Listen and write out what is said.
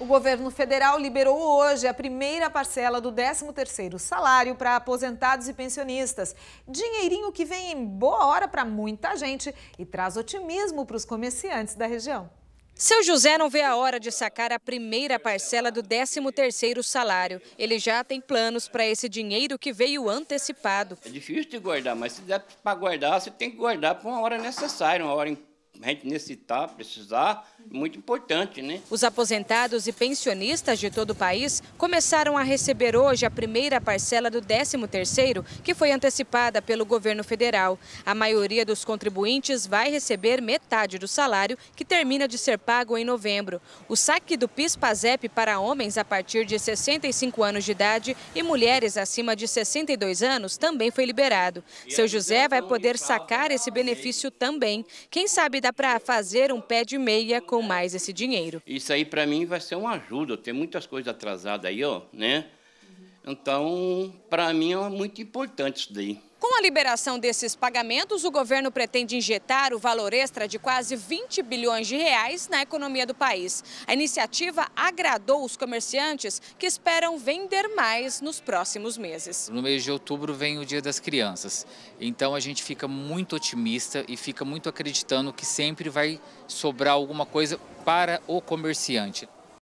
O governo federal liberou hoje a primeira parcela do 13º salário para aposentados e pensionistas. Dinheirinho que vem em boa hora para muita gente e traz otimismo para os comerciantes da região. Seu José não vê a hora de sacar a primeira parcela do 13º salário. Ele já tem planos para esse dinheiro que veio antecipado. É difícil de guardar, mas se der para guardar, você tem que guardar para uma hora necessária, uma hora importante a gente necessitar, precisar, muito importante, né? Os aposentados e pensionistas de todo o país começaram a receber hoje a primeira parcela do 13º, que foi antecipada pelo governo federal. A maioria dos contribuintes vai receber metade do salário, que termina de ser pago em novembro. O saque do PIS-PASEP para homens a partir de 65 anos de idade e mulheres acima de 62 anos também foi liberado. Seu José então, vai poder sacar esse né? benefício também. Quem sabe da dá para fazer um pé de meia com mais esse dinheiro. Isso aí para mim vai ser uma ajuda, tem muitas coisas atrasadas aí, ó, né? Então, para mim é muito importante isso daí a liberação desses pagamentos, o governo pretende injetar o valor extra de quase 20 bilhões de reais na economia do país. A iniciativa agradou os comerciantes que esperam vender mais nos próximos meses. No mês de outubro vem o Dia das Crianças, então a gente fica muito otimista e fica muito acreditando que sempre vai sobrar alguma coisa para o comerciante.